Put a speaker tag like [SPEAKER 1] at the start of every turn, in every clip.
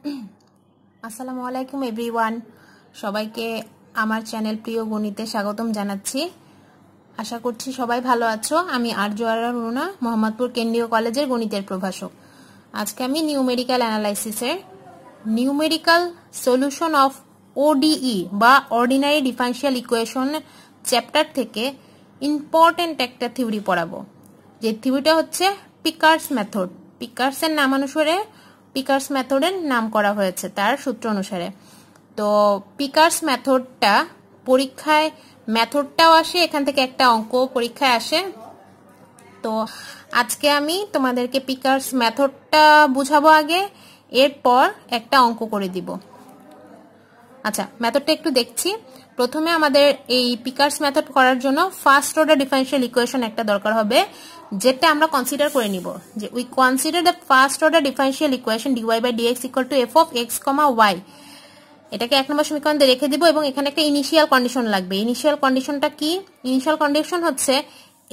[SPEAKER 1] আসসালামু আলাইকুম এভরিওয়ান সবাইকে আমার চ্যানেল প্রিয় গণিতে স্বাগতম জানাচ্ছি আশা করছি সবাই ভালো আছো আমি আরজু আরা রুনা মোহাম্মদপুর কেন্দ্রীয় কলেজের গণিতের প্রভাষক আজকে আমি নিউমেরিক্যাল অ্যানালাইসিসের numerical solution of ODE e বা অর্ডিনারি ডিফারেন্সিয়াল ইকুয়েশন চ্যাপ্টার থেকে ইম্পর্টেন্ট একটা থিওরি পড়াবো যে থিওরিটা হচ্ছে পিকার্স মেথড পিকার্সের নামানুসারে পিকার্স মেথডের নাম করা হয়েছে তার সূত্র অনুসারে তো পিকার্স মেথডটা পরীক্ষায় মেথডটাও আসে এখান থেকে একটা অঙ্ক পরীক্ষায় আসে তো আজকে আমি তোমাদেরকে পিকার্স মেথডটা বুঝাবো আগে এরপর একটা অঙ্ক করে দিব আচ্ছা মেথডটা একটু দেখছি প্রথমে আমাদের এই পিকার্স মেথড করার জন্য ফার্স্ট অর্ডার ডিফারেন্সিয়াল ইকুয়েশন একটা দরকার হবে যেটা আমরা কনসিডার করে নিব যে we consider the first order differential equation d y by d x equal to f of x comma y এটাকে এক নম্বর সমীকরণে রেখে দিব এবং এখানে একটা ইনিশিয়াল কন্ডিশন লাগবে ইনিশিয়াল কন্ডিশনটা কি ইনিশিয়াল কন্ডিশন হচ্ছে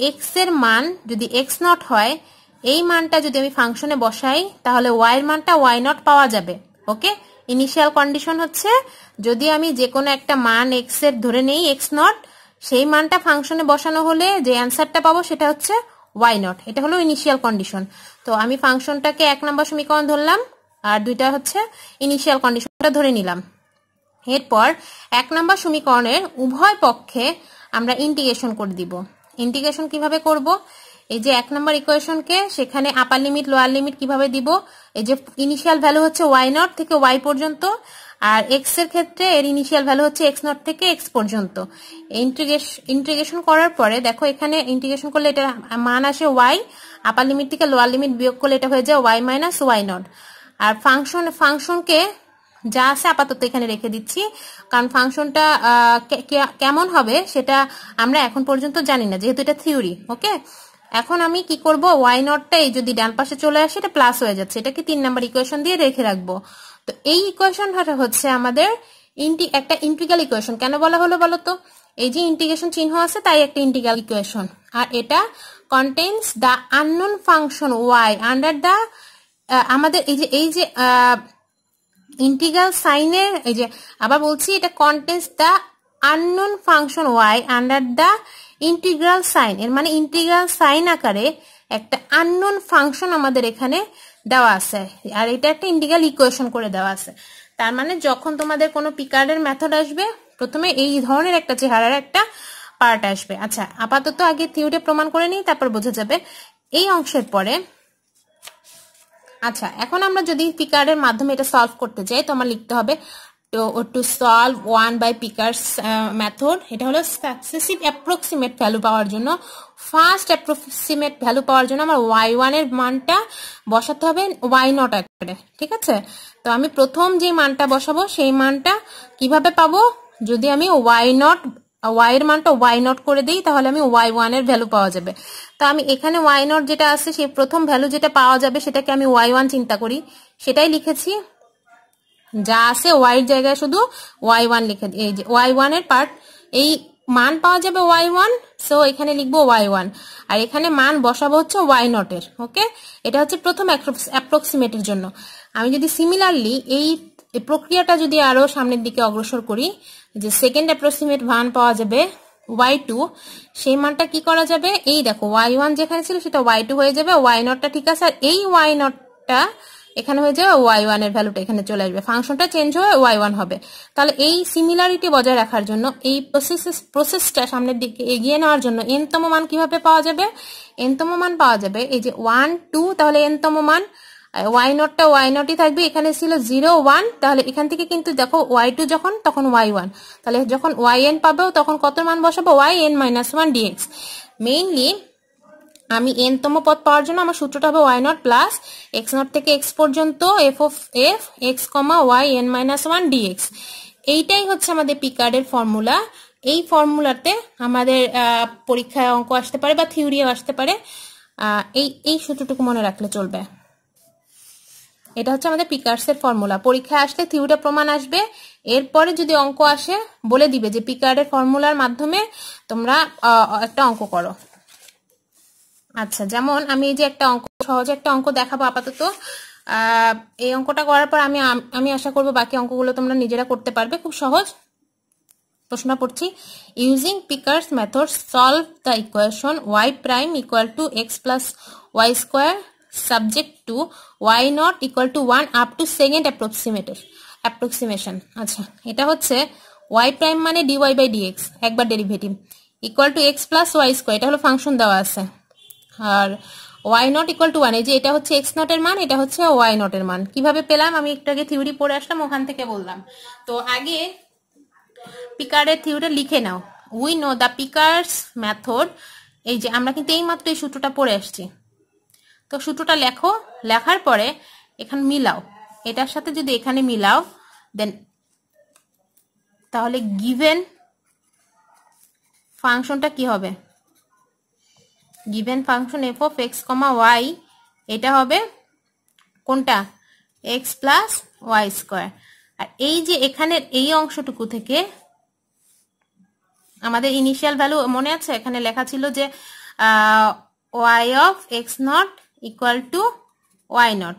[SPEAKER 1] এক্স এর মান যদি এক্স নট হয় এই মানটা যদি আমি ফাংশনে বসাই তাহলে ওয়াই এর মানটা ওয়াই নট পাওয়া যাবে ওকে ইনিশিয়াল কন্ডিশন হচ্ছে যদি আমি যে কোনো একটা মান এক্স এর ধরে নেই এক্স নট সেই মানটা ফাংশনে বসানো হলে যে অ্যান্সারটা পাবো সেটা হচ্ছে ওয়াই নট এটা হলো ইনিশিয়াল কন্ডিশন তো আমি ফাংশনটাকে এক নম্বর সমীকরণ ধরলাম আর দুইটা হচ্ছে ইনিশিয়াল কন্ডিশনটা ধরে নিলাম এরপর এক নম্বর সমীকরণের উভয় পক্ষে আমরা ইন্টিগ্রেশন করে দিব ইন্টিগ্রেশন কিভাবে করব এই যে এক নম্বর ইকুয়েশনকে সেখানে আপার লিমিট লোয়ার লিমিট কিভাবে দিব এই যে ইনিশিয়াল ভ্যালু হচ্ছে ওয়াই নট থেকে ওয়াই পর্যন্ত আর এক্স এর ক্ষেত্রে এর ইনিশিয়াল ভ্যালু হচ্ছে এক্স নট থেকে এক্স পর্যন্ত ইন্টিগ্রেশন করার পরে দেখো এখানে ইন্টিগ্রেশন করলে এটা মান আসে ওয়াই আপার লিমিট থেকে লোয়ার লিমিট বিয়োগ করলে এটা হয়ে যায় ওয়াই মাইনাস ওয়াই নট আর ফাংশন ফাংশনকে যা আছে আপাতত এখানে রেখে দিচ্ছি কারণ ফাংশনটা কেমন হবে সেটা আমরা এখন পর্যন্ত জানি না যেহেতু এটা থিওরি ওকে এখন আমি কি করব ওয়াই নটটা এই যদি ডান পাশে চলে আসে এটা প্লাস হয়ে যাচ্ছে এটাকে তিন নাম্বার ইকুয়েশন দিয়ে রেখে রাখবো তো এই ইকুয়েশনটা হচ্ছে আমাদের ইন্টি একটা ইন্টিগ্রাল ইকুয়েশন কেন বলা হলো বলো তো এই যে ইন্টিগ্রেশন চিহ্ন আছে তাই একটা ইন্টিগ্রাল ইকুয়েশন আর এটা contains the unknown function y under the আমাদের এই যে এই যে ইন্টিগ্রাল সাইনের এই যে আবার বলছি এটা contains the unknown function y under the integral sign এর মানে ইন্টিগ্রাল সাইন আকারে একটা আননোন ফাংশন আমাদের এখানে দেওয়া আছে আর এটা একটা ইন্টিগ্রাল ইকুয়েশন করে দেওয়া আছে তার মানে যখন তোমাদের কোনো পিকারের মেথড আসবে প্রথমে এই ধরনের একটা চেহারার একটা পার্ট আসবে আচ্ছা আপাতত আগে থিওরি প্রমাণ করে নিই তারপর বোঝা যাবে এই অংশের পরে আচ্ছা এখন আমরা যদি পিকারের মাধ্যমে এটা সলভ করতে যাই তো আমার লিখতে হবে তো to solve one by Picard's method এটা হলো সাকসেসিভ অ্যাপ্রক্সিমেট ভ্যালু পাওয়ার জন্য ফার্স্ট অ্যাপ্রক্সিমেট ভ্যালু পাওয়ার জন্য আমার ওয়াই ওয়ানের মানটা বসাতে হবে ওয়াই নট আকারে ঠিক আছে তো আমি প্রথম যে মানটা বসাবো সেই মানটা কিভাবে পাবো যদি আমি ওয়াই নট ওয়াই এর মানটা ওয়াই নট করে দিই তাহলে আমি ওয়াই ওয়ানের ভ্যালু পাওয়া যাবে তো আমি এখানে ওয়াই নট যেটা আছে সেই প্রথম ভ্যালু যেটা পাওয়া যাবে সেটাকে আমি ওয়াই ওয়ান চিন্তা করি সেটাই লিখেছি যা আছে ওয়াই জায়গায় শুধু ওয়াই ওয়ান লিখে এই যে ওয়াই ওয়ান এর পার্ট এই মান পাওয়া যাবে ওয়াই ওয়ান সো এখানে লিখবো ওয়াই ওয়ান আর এখানে মান বসাবো হচ্ছে ওয়াই নটের ওকে এটা হচ্ছে প্রথম এর জন্য আমি যদি সিমিলারলি এই প্রক্রিয়াটা যদি আরও সামনের দিকে অগ্রসর করি যে সেকেন্ড অ্যাপ্রক্সিমেট মান পাওয়া যাবে ওয়াই টু সেই মানটা কি করা যাবে এই দেখো ওয়াই ওয়ান যেখানে ছিল সেটা ওয়াই টু হয়ে যাবে ওয়াই নটটা ঠিক আছে আর এই ওয়াই নটটা এখানে হয়ে যাবে ওয়াই ওয়ানের ভ্যালুটা এখানে চলে আসবে ফাংশনটা চেঞ্জ হয়ে ওয়াই ওয়ান হবে তাহলে এই সিমিলারিটি বজায় রাখার জন্য এই প্রসেস প্রসেসটা সামনের দিকে এগিয়ে নেওয়ার জন্য এনতম মান কিভাবে পাওয়া যাবে এনতম মান পাওয়া যাবে এই যে ওয়ান টু তাহলে এনতম মান ওয়াই নটটা ওয়াই নটই থাকবে এখানে ছিল জিরো ওয়ান তাহলে এখান থেকে কিন্তু দেখো ওয়াই টু যখন তখন ওয়াই ওয়ান তাহলে যখন ওয়াই এন পাবো তখন কত মান বসাবো y n minus one d x mainly আমি এন তম পদ পাওয়ার জন্য আমার সূত্রটা হবে y naught plus x naught থেকে এক্স পর্যন্ত f of f x comma y n minus one d x এইটাই হচ্ছে আমাদের পিকার্ডের ফর্মুলা এই ফর্মুলাতে আমাদের পরীক্ষায় অঙ্ক আসতে পারে বা থিওরিও আসতে পারে এই এই সূত্রটুকু মনে রাখলে চলবে এটা হচ্ছে আমাদের পিকার্সের ফর্মুলা পরীক্ষায় আসলে থিওরিটা প্রমাণ আসবে এরপরে যদি অঙ্ক আসে বলে দিবে যে পিকার্ডের ফর্মুলার মাধ্যমে তোমরা একটা অঙ্ক করো আচ্ছা যেমন আমি এই যে একটা অঙ্ক সহজে একটা অঙ্ক দেখাবো আপাতত এই অঙ্কটা করার পর আমি আমি আশা করব বাকি অঙ্কগুলো তোমরা নিজেরা করতে পারবে খুব সহজ প্রশ্ন পড়ছি using Picard's method solve the equation y prime equal to x plus y square subject to y naught equal to one up to second অ্যাপ্রক্সিমেটের অ্যাপ্রক্সিমেশন আচ্ছা এটা হচ্ছে ওয়াই প্রাইম মানে ডিওয়াই বাই ডিএক্স একবার derivative equal to x plus y square এটা হলো function দেওয়া আছে আর y naught equal to one এই যে এটা হচ্ছে এক্স নটের মান এটা হচ্ছে ওয়াই নটের মান কিভাবে পেলাম আমি একটু আগে থিওরি পড়ে আসলাম ওখান থেকে বললাম তো আগে পিকারের থিওরিটা লিখে নাও we know the Picard's method এই যে আমরা কিন্তু এই মাত্র এই সূত্রটা পড়ে আসছি তো সূত্রটা লেখো লেখার পরে এখানে মিলাও এটার সাথে যদি এখানে মিলাও দেন তাহলে গিভেন ফাংশনটা কি হবে given function f of x comma y এটা হবে কোনটা এক্স প্লাস ওয়াই স্কোয়ার আর এই যে এখানের এই অংশটুকু থেকে আমাদের ইনিশিয়াল ভ্যালু মনে আছে এখানে লেখা ছিল যে y of x naught equal to y naught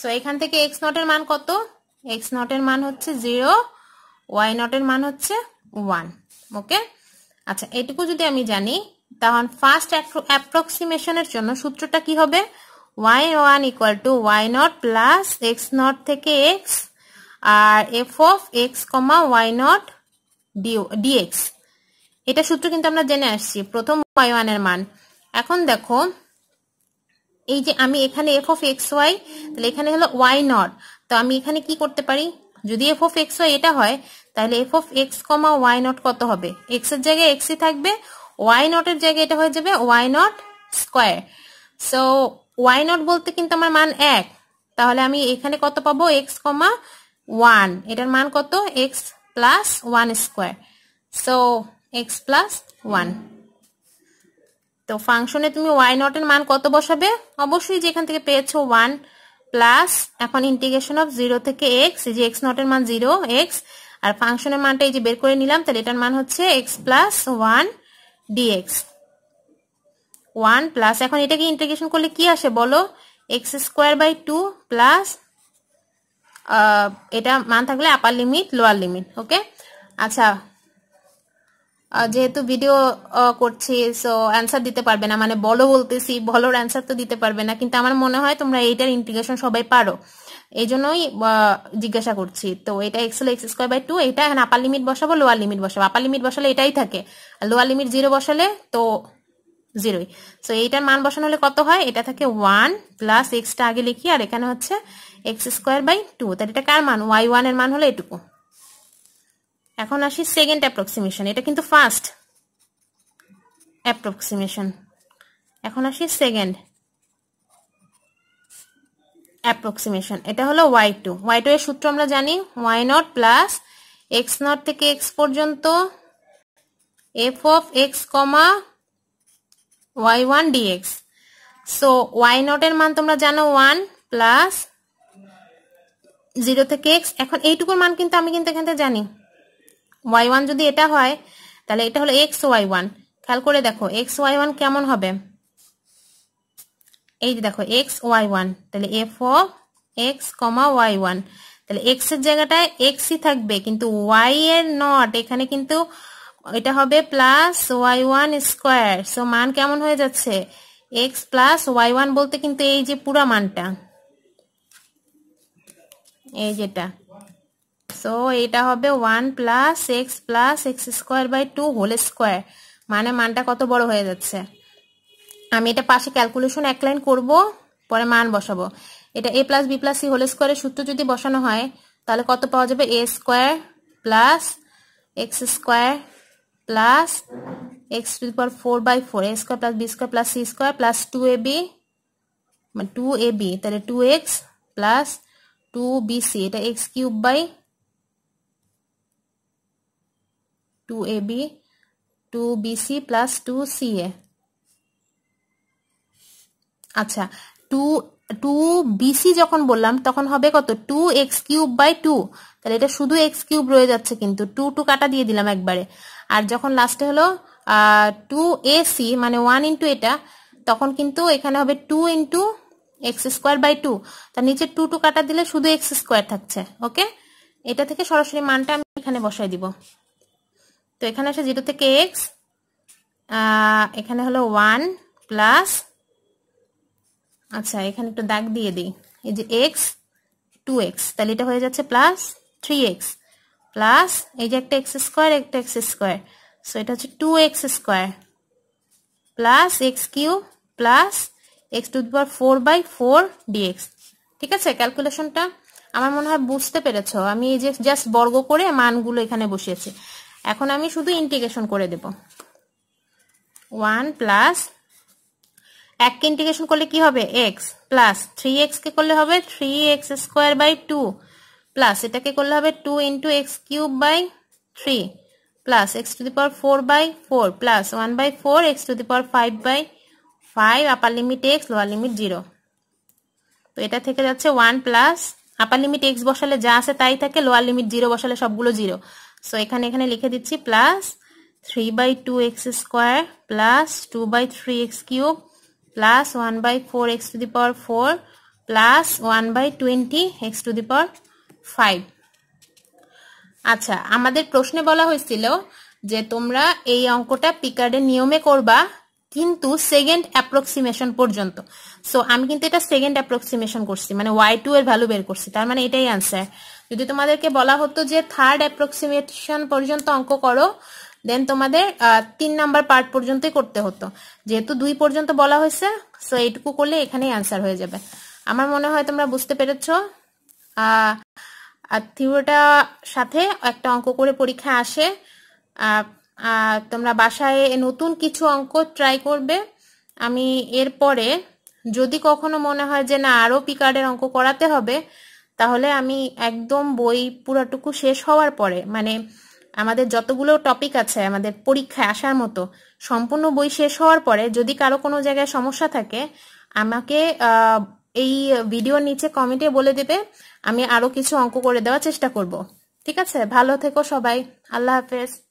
[SPEAKER 1] so এখান থেকে এক্স নটের মান কত এক্স নটের মান হচ্ছে জিরো ওয়াই নটের মান হচ্ছে ওয়ান ওকে আচ্ছা এটুকু যদি আমি জানি তখন ফার্স্ট অ্যাপ্রক্সিমেশনের জন্য সূত্রটা কি হবে y one equal to y naught plus x naught থেকে এক্স আর f of x comma y naught d x এটা সূত্র কিন্তু আমরা জেনে আসছি প্রথম ওয়াই ওয়ানের মান এখন দেখো এই যে আমি এখানে এফ অফ এক্স ওয়াই তাহলে এখানে হলো ওয়াই নট তো আমি এখানে কি করতে পারি যদি এফ অফ এক্স ওয়াই এটা হয় তাহলে f of x comma y naught কত হবে এক্স এর জায়গায় এক্সই থাকবে ওয়াই নটের জায়গায় এটা হয়ে যাবে y naught square so y naught বলতে কিন্তু আমার মান এক তাহলে আমি এখানে কত পাবো এক্স কমা ওয়ান এটার মান কত x plus one square so x plus one তো ফাংশনে তুমি ওয়াই নটের মান কত বসাবে অবশ্যই যেখান থেকে পেয়েছো ওয়ান প্লাস এখন ইন্টিগ্রেশন অফ জিরো থেকে এক্স যে এক্স নটের মান জিরো এক্স আর ফাংশনের মানটা এই যে বের করে নিলাম তাহলে এটার মান হচ্ছে x plus one d x one plus এখন এটাকে ইন্টিগ্রেশন করলে কি আসে বলো x square by two plus এটা মান থাকলে upper limit lower limit okay আচ্ছা যেহেতু ভিডিও করছি সো অ্যান্সার দিতে পারবে না মানে বলো বলতেছি বলোর অ্যান্সার তো দিতে পারবে না কিন্তু আমার মনে হয় তোমরা এইটার ইন্টিগ্রেশন সবাই পারো এই জন্যই জিজ্ঞাসা করছি তো এটা এক্সেল এক্স স্কোয়ার বাই টু এটা এখন আপার লিমিট বসাবো লোয়ার লিমিট বসাবো আপার লিমিট বসালে এটাই থাকে আর লোয়ার লিমিট জিরো বসালে তো জিরোই সো এইটার মান বসানো হলে কত হয় এটা থাকে ওয়ান প্লাস এক্সটা আগে লিখি আর এখানে হচ্ছে এক্স স্কোয়ার বাই টু তাহলে এটা কার মান ওয়াই ওয়ানের মান হলো এটুকু এখন আসি সেকেন্ড অ্যাপ্রক্সিমেশন এটা কিন্তু ফার্স্ট অ্যাপ্রক্সিমেশন এখন আসি সেকেন্ড অ্যাপ্রক্সিমেশন এটা হলো ওয়াই টু ওয়াই টু এর সূত্র আমরা জানি y naught plus x naught থেকে এক্স পর্যন্ত f of x comma y one d x so y নটের মান তোমরা জানো ওয়ান প্লাস জিরো থেকে এক্স এখন এইটুকুর মান কিন্তু আমি কিন্তু এখান থেকে জানি ওয়াই ওয়ান যদি এটা হয় তাহলে এটা হলো এক্স ওয়াই ওয়ান খেয়াল করে দেখো এক্স ওয়াই ওয়ান কেমন হবে এই যে দেখো এক্স ওয়াই ওয়ান তাহলে f of x comma y one তাহলে এক্স এর জায়গাটায় এক্সই থাকবে কিন্তু ওয়াই এর নট এখানে কিন্তু এটা হবে plus y one square so মান কেমন হয়ে যাচ্ছে এক্স প্লাস ওয়াই ওয়ান বলতে কিন্তু এই যে পুরা মানটা এই যেটা সো এটা হবে one plus x plus x square by two whole square মানে মানটা কত বড় হয়ে যাচ্ছে আমি এটা পাশে ক্যালকুলেশন এক লাইন করব পরে মান বসাবো এটা a plus b plus c whole স্কোয়ারের সূত্র যদি বসানো হয় তাহলে কত পাওয়া যাবে a square plus x square plus x to power four by four a square plus b square plus c square plus two a b মানে টু এ বি তাহলে two x plus two b c এটা x cube by two a b two b c plus two c a আচ্ছা two two b c যখন বললাম তখন হবে কত two x cube by two তাহলে এটা শুধু এক্স কিউব রয়ে যাচ্ছে কিন্তু টু টু কাটা দিয়ে দিলাম একবারে আর যখন লাস্টে হলো টু এসি মানে ওয়ান ইন্টু এটা তখন কিন্তু এখানে হবে two into x square by two তার নিচে টু টু কাটা দিলে শুধু এক্স স্কোয়ার থাকছে ওকে এটা থেকে সরাসরি মানটা আমি এখানে বসাই দিব তো এখানে আসে জিরো থেকে এক্স এখানে হলো ওয়ান প্লাস আচ্ছা এখানে একটু দাগ দিয়ে দিই এই যে এক্স টু এক্স তাহলে এটা হয়ে যাচ্ছে প্লাস থ্রি এক্স প্লাস এই যে একটা এক্স স্কোয়ার একটা এক্স স্কোয়ার সো এটা হচ্ছে two x square plus x cube plus x to power four by four d x ঠিক আছে ক্যালকুলেশনটা আমার মনে হয় বুঝতে পেরেছ আমি এই যে জাস্ট বর্গ করে মানগুলো এখানে বসিয়েছি এখন আমি শুধু ইন্টিগ্রেশন করে দেব ওয়ান প্লাস এককে ইন্টিগ্রেশন করলে কি হবে এক্স প্লাস থ্রি এক্সকে করলে হবে three x square by two plus এটাকে করলে হবে two into x cube by three plus x to the power four by four plus one by four x to the power five by five upper limit x lower limit zero তো এটা থেকে যাচ্ছে one plus upper limit x বসালে যা আছে তাই থাকে lower limit zero বসালে সবগুলো জিরো সো এখানে এখানে লিখে দিচ্ছি plus three by two x square plus two by three x cube plus 1 by 4x to the power 4 plus 1 by 20x to the power 5 আচ্ছা আমাদের প্রশ্নে বলা হয়েছিল যে তোমরা এই অঙ্কটা পিকার্ডের নিয়মে করবা কিন্তু সেকেন্ড অ্যাপ্রক্সিমেশন পর্যন্ত সো আমি কিন্তু এটা সেকেন্ড অ্যাপ্রক্সিমেশন করছি মানে ওয়াই টু এর ভ্যালু বের করছি তার মানে এটাই আনসার যদি তোমাদেরকে বলা হতো যে থার্ড অ্যাপ্রক্সিমেশন পর্যন্ত অঙ্ক করো দেন তোমাদের তিন নাম্বার পার্ট পর্যন্তই করতে হতো যেহেতু দুই পর্যন্ত বলা হয়েছে সো এইটুকু করলে এখানেই অ্যান্সার হয়ে যাবে আমার মনে হয় তোমরা বুঝতে পেরেছ থিওরিটা সাথে একটা অঙ্ক করে পরীক্ষা আসে তোমরা বাসায় নতুন কিছু অঙ্ক ট্রাই করবে আমি এরপরে যদি কখনো মনে হয় যে না আরও পিকার্ডের অঙ্ক করাতে হবে তাহলে আমি একদম বই পুরাটুকু শেষ হওয়ার পরে মানে আমাদের যতগুলো টপিক আছে আমাদের পরীক্ষায় আসার মতো সম্পূর্ণ বই শেষ হওয়ার পরে যদি কারো কোনো জায়গায় সমস্যা থাকে আমাকে এই ভিডিওর নিচে কমেন্টে বলে দেবে আমি আরও কিছু অঙ্ক করে দেওয়ার চেষ্টা করব ঠিক আছে ভালো থেকো সবাই আল্লাহ হাফেজ